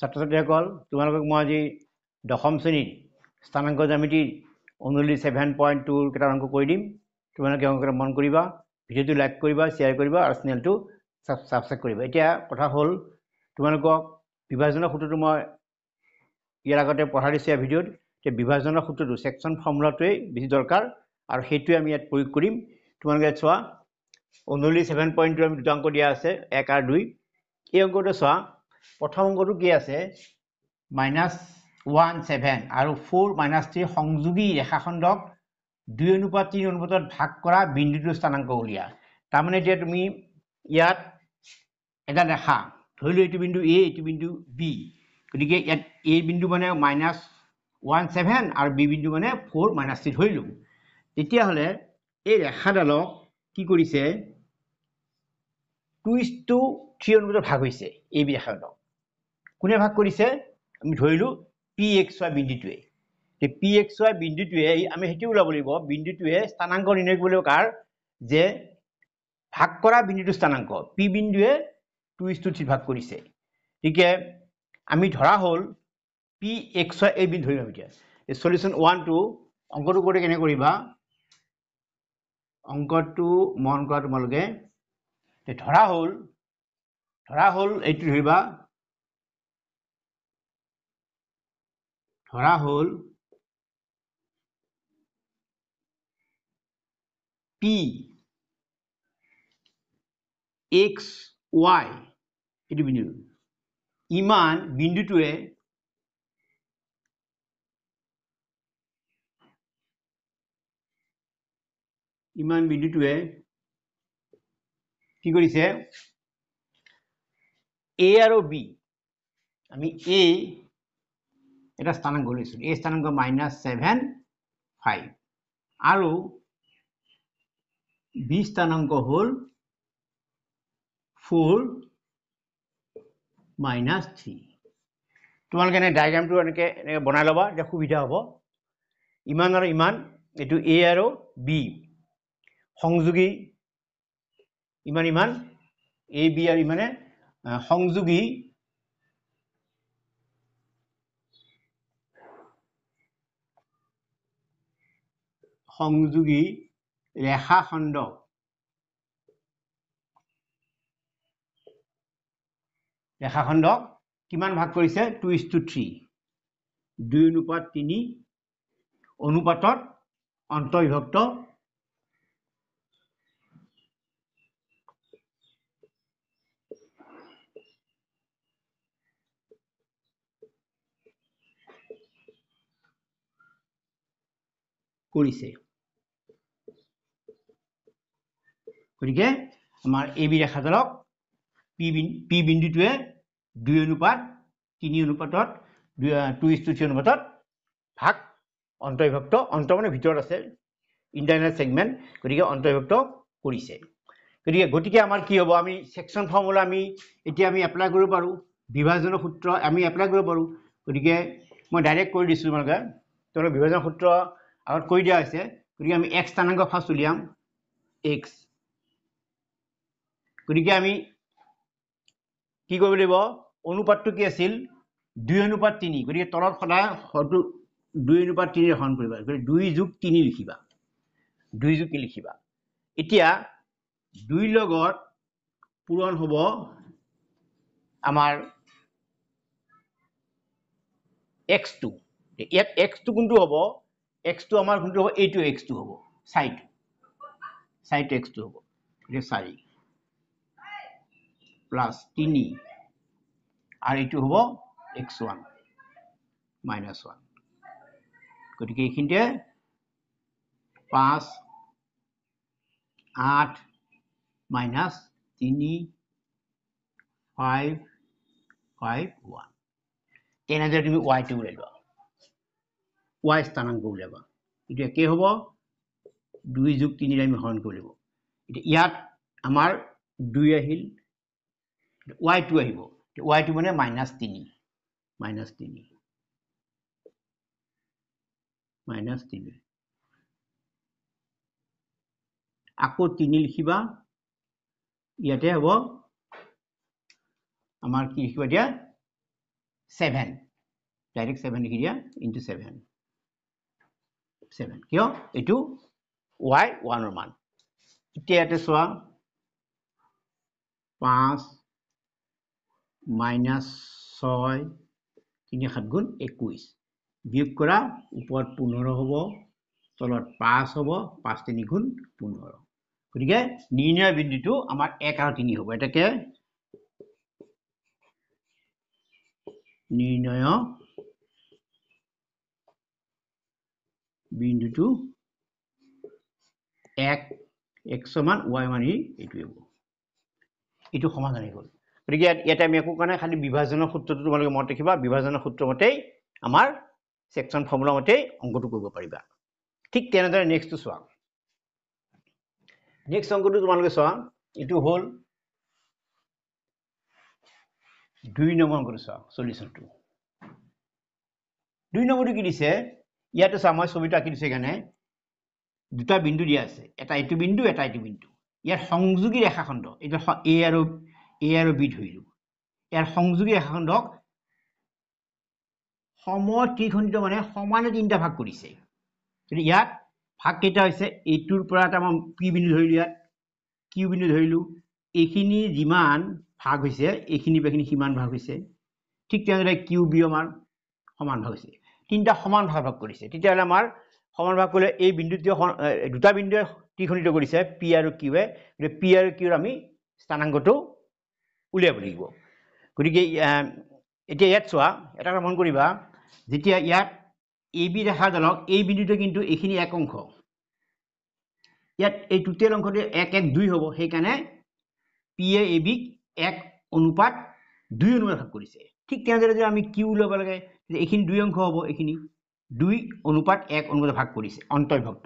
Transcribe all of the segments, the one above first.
ছাত্ৰ ছাত্ৰীসকল তোমালোকক মই আজি দশম শ্ৰেণীত স্থানাংক জ্যামিতিৰ অনুলি ছেভেন পইণ্ট টুৰ কেইটা অংক কৰি দিম তোমালোকে অংকৰে মন কৰিবা ভিডিঅ'টো লাইক কৰিবা শ্বেয়াৰ কৰিবা আৰু চেনেলটো ছাবস্ক্ৰাইব কৰিবা এতিয়া কথা হ'ল তোমালোকক বিভাজনৰ সূত্ৰটো মই ইয়াৰ আগতে পঢ়াই দিছোঁ ইয়াৰ ভিডিঅ'ত যে বিভাজনৰ সূত্ৰটো ছেকশ্যন ফৰ্মুলাটোৱেই বেছি দৰকাৰ আৰু সেইটোৱে আমি ইয়াত প্ৰয়োগ কৰিম তোমালোকে চোৱা অনুলি ছেভেন পইণ্ট টু আমি দুটা অংক দিয়া আছে এক আৰু দুই এই অংকটো চোৱা প্ৰথম অংকটো কি আছে মাইনাছ ওৱান ছেভেন আৰু ফ'ৰ মাইনাছ থ্ৰী সংযোগী ৰেখাখণ্ডক দুই অনুপাত তিনি অনুপাতত ভাগ কৰা বিন্দুটোৰ স্থানাংক উলিয়া তাৰমানে এতিয়া তুমি ইয়াত এটা ৰেখা ধৰি লৈ এইটো বিন্দু এ এইটো বিন্দু বি গতিকে ইয়াত এ বিন্দু মানে মাইনাছ ওৱান ছেভেন আৰু বি বিন্দু মানে ফ'ৰ মাইনাছ থ্ৰী ধৰিলোঁ তেতিয়াহ'লে এই ৰেখাডালক কি কৰিছে টু থ্ৰী অনুপাতত ভাগ হৈছে এই বি ৰেখাডালক কোনে ভাগ কৰিছে আমি ধৰিলোঁ পি এক্স ৱাই বিন্দুটোৱে এই পি এক্স ৱাই বিন্দুটোৱে আমি সেইটোও ওলাব লাগিব বিন্দুটোৱে স্থানাংক নিৰ্ণয় কৰিব লাগিব কাৰ যে ভাগ কৰা বিন্দুটো স্থানাংক পি বিন্দুৱে টু ইজ টু থ্ৰী ভাগ কৰিছে গতিকে আমি ধৰা হ'ল পি এক্স ৱাই এই বিন্দু ধৰিম আমি এতিয়া এই চলিউশ্যন ওৱানটো অংকটো কৰোঁতে কেনে কৰিবা অংকটো মন কৰা তোমালোকে ধৰা হ'ল ধৰা হ'ল এইটো ধৰিবা ধরা হল পি এক্স ৱাই এইটো বিন্দু ইমান বিন্দুটোৱে ইমান বিন্দুটোৱে কি কৰিছে এ আৰু বি আমি এ এটা স্থানাংক লৈছোঁ এই স্থানাংক মাইনাছ ছেভেন ফাইভ আৰু বি স্থানাংক হ'ল ফ'ৰ মাইনাছ থ্ৰী তোমালোকে এনে ডায়েগ্ৰামটো এনেকৈ এনেকৈ বনাই ল'বা এতিয়া সুবিধা হ'ব ইমান আৰু ইমান এইটো এ আৰু বি সংযোগী ইমান ইমান এ বি আৰু ইমানে সংযোগী সংযোগী ৰেখা ৰেখাখণ্ড ৰেখাখণ্ড কিমান ভাগ কৰিছে টু ইজ টু থ্ৰী দুই অনুপাত তিনি অনুপাতত অন্তৰ্ভক্ত কৰিছে গতিকে আমাৰ এ বি ৰেখাডালক পি বিন্দুটোৱে দুই অনুপাত তিনি অনুপাতত টু ইছ টু থ্ৰী অনুপাতত ভাগ অন্তৰ্ভুক্ত অন্ত মানে ভিতৰত আছে ইণ্টাৰনেল ছেগমেণ্ট গতিকে অন্তৰ্ভুক্ত কৰিছে গতিকে গতিকে আমাৰ কি হ'ব আমি ছেকশ্যন ফৰ্মুলা আমি এতিয়া আমি এপ্লাই কৰিব পাৰোঁ বিভাজনৰ সূত্ৰ আমি এপ্লাই কৰিব পাৰোঁ গতিকে মই ডাইৰেক্ট কৰি দিছোঁ তোমালোকে তেওঁলোকে বিভাজনৰ সূত্ৰ আগত কৰি দিয়া হৈছে গতিকে আমি এক্স স্থানাংক ফাৰ্ষ্ট উলিয়াম এক্স গতিকে আমি কি কৰিব লাগিব অনুপাতটো কি আছিল দুই অনুপাত তিনি গতিকে তলত সদায় শটো দুই অনুপাত তিনি ৰেখন কৰিবা গতিকে দুই যোগ তিনি লিখিবা দুই যোগ কি লিখিবা এতিয়া দুই লগত পূৰণ হ'ব আমাৰ এক্স টু ইয়াত এক্স টু কোনটো হ'ব এক্স টু আমাৰ কোনটো হ'ব এইটো এক্স টু হ'ব চাইটো এক্স টু হ'ব গতিকে চাৰি প্লাছ তিনি আৰু এইটো হ'ব এক্স ওৱান মাইনাছ ওৱান গতিকে এইখিনিতে পাঁচ আঠ মাইনাছ তিনি ফাইভ ফাইভ ওৱান তেনেদৰে তুমি ৱাইটো উলিয়াই লোৱা ৱাই স্থানাংক উলিয়াবা এইটো একে হ'ব দুই যোগ তিনিৰে আমি হৰণ কৰিব এতিয়া ইয়াত আমাৰ দুই আহিল ওয়াই টু আহিব ওয়াই টু মানে মাইনাছ তিনি মাইনাছ তিনি মাইনাছ তিনি আকৌ তিনি লিখিবা ইয়াতে হ'ব আমাৰ কি লিখিবা দিয়া ছেভেন ডাইৰেক্ট ছেভেন লিখি দিয়া ইনটু ছেভেন ছেভেন কিয় এইটো ওৱাই ওৱানৰ মান এতিয়া ইয়াতে চোৱা পাঁচ মাইনাছ ছয় তিনি সাত গুণ একৈছ বিয়োগ কৰা ওপৰত পোন্ধৰ হ'ব তলত পাঁচ হ'ব পাঁচ তিনি গুণ পোন্ধৰ গতিকে নিৰ্ণয় বিন্দুটো আমাৰ এক আৰু তিনি হ'ব এতিয়া নিৰ্ণয় বিন্দুটো এক এক্স মান ৱাই মান এইটোৱে হ'ব এইটো সমাধানেই হ'ল গতিকে ইয়াত ইয়াতে আমি একো কাৰণে খালী বিভাজনৰ সূত্ৰটো তোমালোকে মনত ৰাখিবা বিভাজনৰ সূত্ৰ মতেই আমাৰ ছেকশ্যন ফৰ্মুলা মতেই অংকটো কৰিব পাৰিবা ঠিক তেনেদৰে নেক্সটটো চোৱা নেক্সট অংকটো তোমালোকে চোৱা এইটো হ'ল দুই নম্বৰ অংকটো চোৱা চলিউশ্যনটো দুই নম্বৰটো কি দিছে ইয়াতে চোৱা মই ছবিটো আঁকি দিছোঁ সেইকাৰণে দুটা বিন্দু দিয়া আছে এটা এইটো বিন্দু এটা এইটো বিন্দু ইয়াৰ সংযোগী ৰেখাখণ্ড এইটো এ আৰু এ আৰু বি ধৰিলোঁ ইয়াৰ সংযোগী খণ্ডক সম ত্ৰিখণ্ডিত মানে সমানে তিনিটা ভাগ কৰিছে গতিকে ইয়াত ভাগকেইটা হৈছে এইটোৰ পৰা এটা মই পি বিন্দু ধৰিলোঁ ইয়াত কিউ বিন্দু ধৰিলোঁ এইখিনি যিমান ভাগ হৈছে এইখিনিৰ পৰা এইখিনি সিমান ভাগ হৈছে ঠিক তেনেদৰে কিউ বি আমাৰ সমান ভাগ হৈছে তিনিটা সমান ভাগ ভাগ কৰিছে তেতিয়াহ'লে আমাৰ সমান ভাগ কৰিলে এই বিন্দুটোৱে দুটা বিন্দুৱে ত্ৰিখণ্ডিত কৰিছে পি আৰু কিউৱে গতিকে পি আৰু কিউৰ আমি স্থানাংকটো উলিয়াব লাগিব গতিকে এতিয়া ইয়াত চোৱা এটা কথা মন কৰিবা যেতিয়া ইয়াত এ বি ৰেখাজনক এই বিন্দুটোৱে কিন্তু এইখিনি এক অংশ ইয়াত এই টুটেল অংশটো এক এক দুই হ'ব সেইকাৰণে পি এ এ বিক এক অনুপাত দুই অনুপাত ভাগ কৰিছে ঠিক তেনেদৰে যদি আমি কিউ ল'ব লাগে তেতিয়া এইখিনি দুই অংশ হ'ব এইখিনি দুই অনুপাত এক অনুপাত ভাগ কৰিছে অন্তৰ্ভক্ত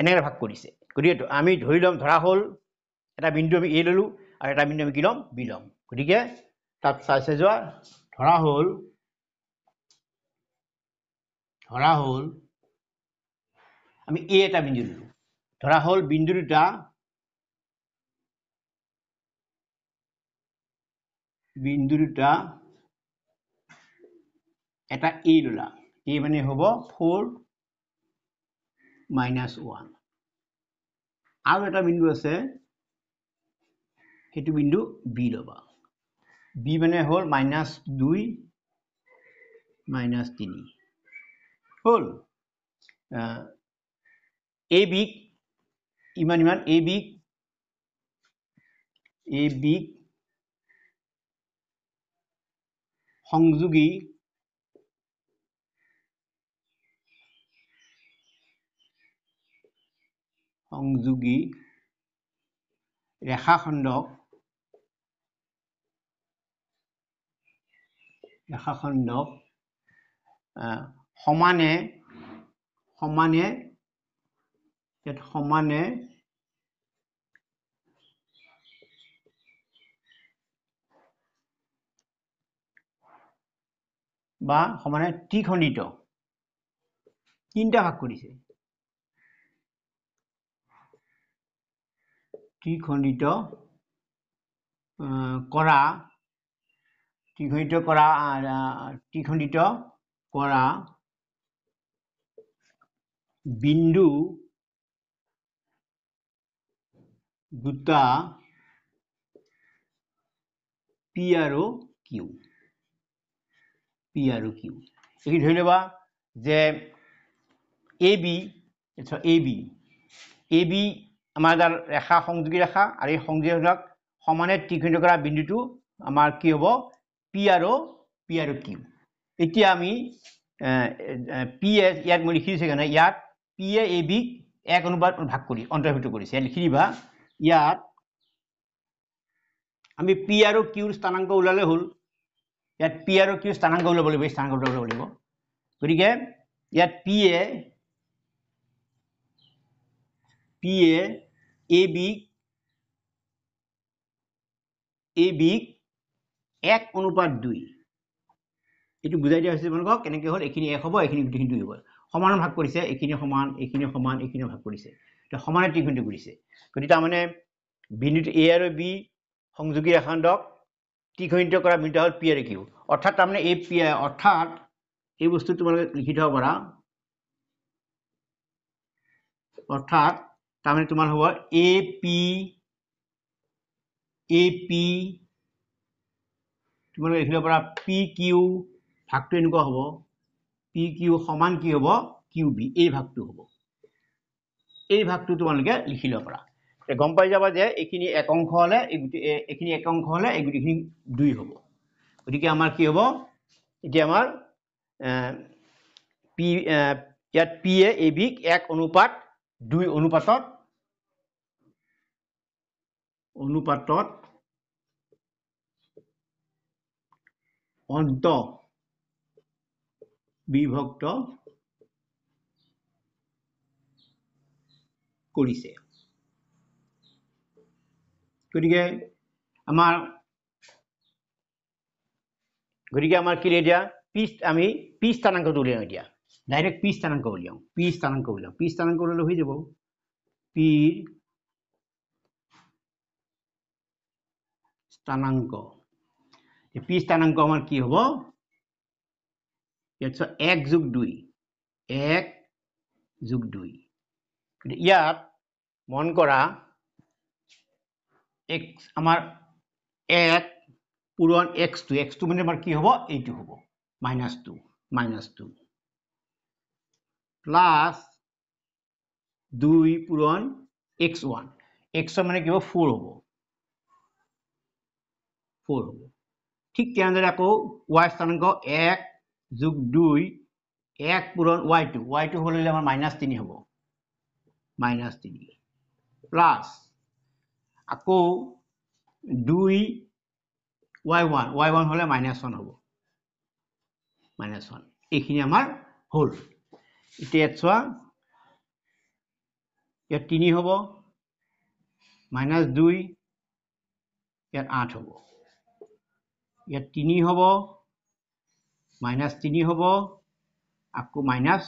এনেকৈ ভাগ কৰিছে গতিকে আমি ধৰি ল'ম ধৰা হ'ল এটা বিন্দু আমি এ ল'লোঁ আৰু এটা আমি আমি কি ল'ম বি ল'ম গতিকে তাত চাই চাই যোৱা ধৰা হ'ল ধৰা হ'ল আমি এ এটা বিন্দু ল'লোঁ ধৰা হ'ল বিন্দু দুটা বিন্দু দুটা এটা এ ল'লা এ মানে হ'ব ফ'ৰ মাইনাছ ওৱান আৰু এটা বিন্দু আছে সেইটো বিন্দু বি ল'বা বি মানে হ'ল মাইনাছ দুই মাইনাছ তিনি হ'ল এ বিক ইমান ইমান এ বিক এ বিক সংযোগী সংযোগী ৰেখাখণ্ডক শাসনদ সমানে সমানে ইয়াত সমানে বা সমানে ত্ৰিখণ্ডিত তিনিটা ভাগ কৰিছে ত্ৰিখণ্ডিত কৰা ত্রিখণ্ডিত কৰা ত্ৰিখণ্ডিত কৰা বিন্দু দুটা পি আৰু কিউ পি আৰু কিউ এইখিনি ধৰি ল'বা যে এ বি আচ্ছা, এ বি এ বি আমাৰ এটা ৰেখা সংযোগী ৰেখা আৰু এই সংযোগী সমানে ত্ৰিখণ্ডিত কৰা বিন্দুটো আমাৰ কি হ'ব পি আৰু পি আৰু কিউ এতিয়া আমি পি এ ইয়াত মই লিখিছোঁ কাৰণে ইয়াত পি এ এ বিক এক অনুপাত ভাগ কৰি অন্তৰ্ভুক্ত কৰিছে লিখি দিবা ইয়াত আমি পি আৰু কিউৰ স্থানাংক ওলালে হ'ল ইয়াত পি আৰু কিউৰ স্থানাংক ওলাব লাগিব স্থানাংক ওলাব লাগিব গতিকে ইয়াত পি এ পি এ বিক এ বিক এক অনুপাত দুই এইটো বুজাই দিয়া হৈছে তোমালোকক কেনেকৈ হ'ল এইখিনি এক হ'ব এইখিনি গোটেইখিনি দুই হ'ব সমানে ভাগ কৰিছে এইখিনি সমান এইখিনি সমান এইখিনি ভাগ কৰিছে এতিয়া সমানে ত্ৰিখণ্ড কৰিছে গতিকে তাৰমানে বিন্দুটো এ আৰু বি সংযোগী ৰেখাণ্ডক ত্ৰিখণ্ডিত কৰা বিন্দু হ'ল পি আৰ কিউ অৰ্থাৎ তাৰমানে এই পি আই অৰ্থাৎ এই বস্তুটো তোমালোকে লিখি থ'ব পাৰা অৰ্থাৎ তাৰমানে তোমাৰ হ'ব এ পি এ পি তোমালোকে লিখিব পাৰা পি কিউ ভাগটো এনেকুৱা হ'ব পি কিউ সমান কি হ'ব কিউ বি এই ভাগটো হ'ব এই ভাগটো তোমালোকে লিখি ল'ব পাৰা গম পাই যাবা যে এইখিনি এক অংশ হ'লে এই গোটেই এইখিনি এক অংশ হ'লে এই গোটেইখিনি দুই হ'ব গতিকে আমাৰ কি হ'ব এতিয়া আমাৰ পি ইয়াত পি এ এ বিক এক অনুপাত দুই অনুপাতত অনুপাতত অন্ত বিভক্ত কৰিছে গতিকে আমাৰ গতিকে আমাৰ কি এতিয়া পিছ আমি পিছ স্থানাংকটো উলিয়াওঁ এতিয়া ডাইৰেক্ট পিছ স্থানাংক উলিয়াওঁ পিছ স্থানাংক উলিয়াওঁ পিছ স্থানাংক উলিয়ালে হৈ যাব পি স্থানাংক পি স্থানাঙ্ক আমার কি হব এক যোগ দুই এক যোগ দুই ইয়াত মন কৰা এক্স আমাৰ এক পূৰণ এক্স টু এক্স টু মানে আমাৰ কি হ'ব এইটো হ'ব minus two minus two plus দুই পূৰণ এক্স ওৱান এক্স মানে কি হ'ব ফ'ৰ হ'ব ফ'ৰ হ'ব ঠিক তেনেদৰে আকৌ ৱাই স্থানাংক এক যোগ দুই এক পূৰণ ৱাই টু ৱাই টু হ'লে আমাৰ মাইনাছ তিনি হ'ব মাইনাছ তিনি প্লাছ আকৌ দুই ৱাই ওৱান ৱাই ওৱান হ'লে মাইনাছ ওৱান হ'ব মাইনাছ ওৱান এইখিনি আমাৰ হ'ল এতিয়া ইয়াত চোৱা ইয়াত তিনি হ'ব মাইনাছ দুই ইয়াত আঠ হ'ব ইয়াত তিনি হ'ব মাইনাছ তিনি হ'ব আকৌ মাইনাছ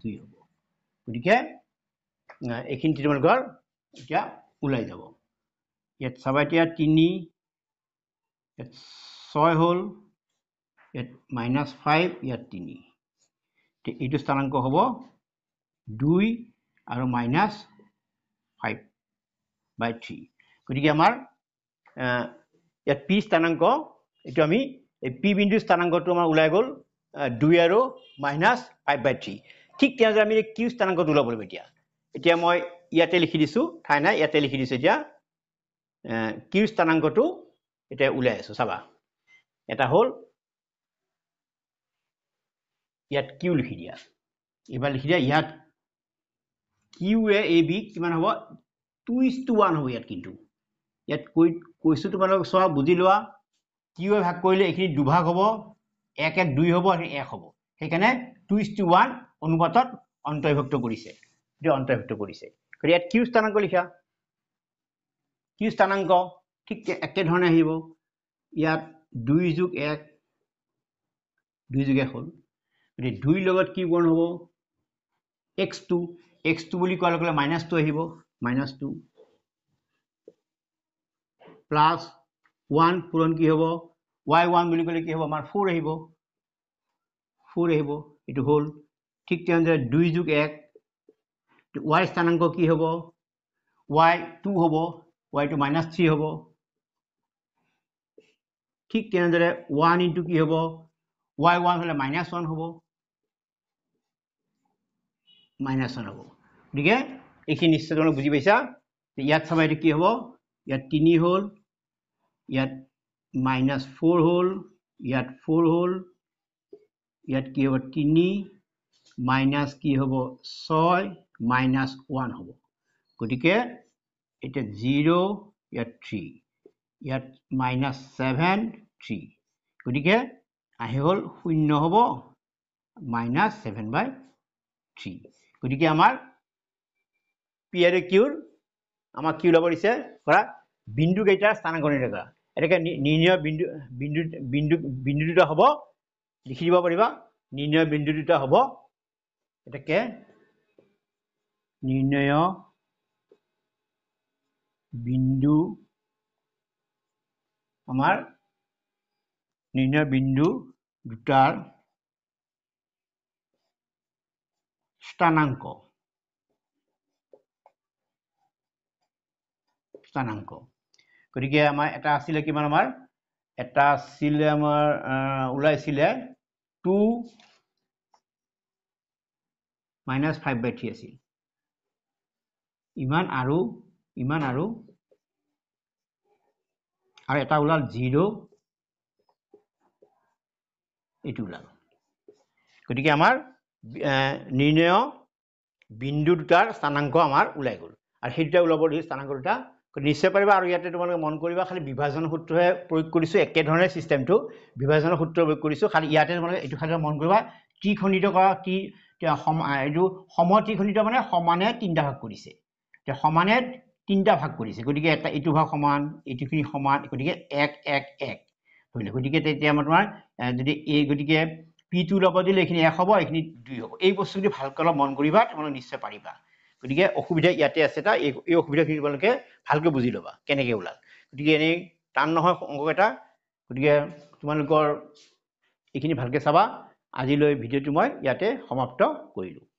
দুই হ'ব গতিকে এইখিনি তোমালোকৰ এতিয়া ওলাই যাব ইয়াত চাবা এতিয়া তিনি ইয়াত ছয় হ'ল ইয়াত মাইনাছ ফাইভ ইয়াত তিনি এইটো স্থানাংক হ'ব দুই আৰু মাইনাছ ফাইভ বাই থ্ৰী গতিকে আমাৰ ইয়াত পি স্থানাংক এইটো আমি এই পি বিন্দু স্থানাংকটো আমাৰ ওলাই গ'ল দুই আৰু মাইনাছ ফাইভ বাই থ্ৰী ঠিক তেনেদৰে আমি কিউ স্থানাংকটো ওলাব লাগিব এতিয়া এতিয়া মই ইয়াতে লিখি দিছোঁ ঠাই নাই ইয়াতে লিখি দিছোঁ এতিয়া কিউ স্থানাংকটো এতিয়া ওলাই আছোঁ চাবা এটা হ'ল ইয়াত কিউ লিখি দিয়া এইবাৰ লিখি দিয়া ইয়াত কিউ এ বি কিমান হ'ব টু ইজ টু ওৱান হ'ব ইয়াত কিন্তু ইয়াত কৈ কৈছোঁ তোমালোকে চোৱা বুজি লোৱা কিউৱে ভাগ কৰিলে এইখিনি দুভাগ হ'ব এক এক দুই হ'ব এইখিনি এক হ'ব সেইকাৰণে টু ইজ টু ওৱান অনুপাতত অন্তৰ্ভুক্ত কৰিছে অন্তৰ্ভুক্ত কৰিছে গতিকে ইয়াত কিউ স্থানাংক লিখা কিউ স্থানাংক ঠিক একেধৰণে আহিব ইয়াত দুই যোগ এক দুই যোগ এক হ'ল গতিকে দুইৰ লগত কি বৰ্ণ হ'ব এক্স টু এক্স টু বুলি কোৱাৰ লগে লগে মাইনাছ টু আহিব মাইনাছ টু প্লাছ ওৱান পূৰণ কি হ'ব ৱাই ওৱান বুলি ক'লে কি হ'ব আমাৰ ফ'ৰ আহিব ফ'ৰ আহিব এইটো হ'ল ঠিক তেনেদৰে দুই যোগ এক ৱাই স্থানাংক কি হ'ব ৱাই টু হ'ব ৱাই টু মাইনাছ থ্ৰী হ'ব ঠিক তেনেদৰে ওৱান ইণ্টু কি হ'ব ৱাই ওৱান হ'লে মাইনাছ ওৱান হ'ব মাইনাছ ওৱান হ'ব গতিকে এইখিনি নিশ্চয় তোমালোকে বুজি পাইছা ইয়াত চাবা এইটো কি হ'ব ইয়াত তিনি হ'ল ইয়াত মাইনাছ ফ'ৰ হ'ল ইয়াত ফ'ৰ হ'ল ইয়াত কি হ'ব তিনি মাইনাছ কি হ'ব ছয় মাইনাছ ওৱান হ'ব গতিকে এতিয়া জিৰ' ইয়াত থ্ৰী ইয়াত মাইনাছ ছেভেন থ্ৰী গতিকে আহি হ'ল শূন্য হ'ব মাইনাছ ছেভেন বাই থ্ৰী গতিকে আমাৰ পি আৰ এ কিউৰ আমাক কি ওলাব দিছে পৰা বিন্দুকেইটাৰ স্থানাংকনি ৰেখা এনেকৈ নিৰ্ণয় বিন্দু বিন্দু বিন্দু বিন্দু দুটা হ'ব লিখি দিব পাৰিবা নিৰ্ণয় বিন্দু দুটা হ'ব এতেকে নিৰ্ণয় বিন্দু আমাৰ নিৰ্ণয় বিন্দু দুটাৰ স্থানাংক স্থানাংক গতিকে আমাৰ এটা আছিলে কিমান আমাৰ এটা আছিলে আমাৰ ওলাইছিলে two minus five by three আছিল ইমান আৰু ইমান আৰু আৰু এটা ওলাল জিৰ' এইটো ওলাল গতিকে আমাৰ নিৰ্ণয় বিন্দু দুটাৰ স্থানাংক আমাৰ ওলাই গ'ল আৰু সেই দুটা ওলাব দিছে স্থানাংক দুটা নিশ্চয় পাৰিবা আৰু ইয়াতে তোমালোকে মন কৰিবা খালী বিভাজন সূত্ৰহে প্ৰয়োগ কৰিছোঁ একেধৰণে চিষ্টেমটো বিভাজনৰ সূত্ৰ প্ৰয়োগ কৰিছোঁ খালী ইয়াতে তোমালোকে এইটো খালি মন কৰিবা কি খণ্ডিত কৰা কি সম এইটো সম খণ্ডিত মানে সমানে তিনিটা ভাগ কৰিছে সমানে তিনিটা ভাগ কৰিছে গতিকে এটা এইটো ভাগ সমান এইটোখিনি সমান গতিকে এক এক এক ধৰিলে গতিকে তেতিয়া মই তোমাৰ যদি এই গতিকে পি পিটো ল'ব দিলে এইখিনি এক হ'ব এইখিনি দুই হ'ব এই বস্তুখিনি ভালকৈ অলপ মন কৰিবা তোমালোকে নিশ্চয় পাৰিবা গতিকে অসুবিধা ইয়াতে আছে এটা এই অসুবিধাখিনি তোমালোকে ভালকৈ বুজি ল'বা কেনেকৈ ওলাল গতিকে এনেই টান নহয় অংক এটা গতিকে তোমালোকৰ এইখিনি ভালকৈ চাবা আজিলৈ ভিডিঅ'টো মই ইয়াতে সমাপ্ত কৰিলোঁ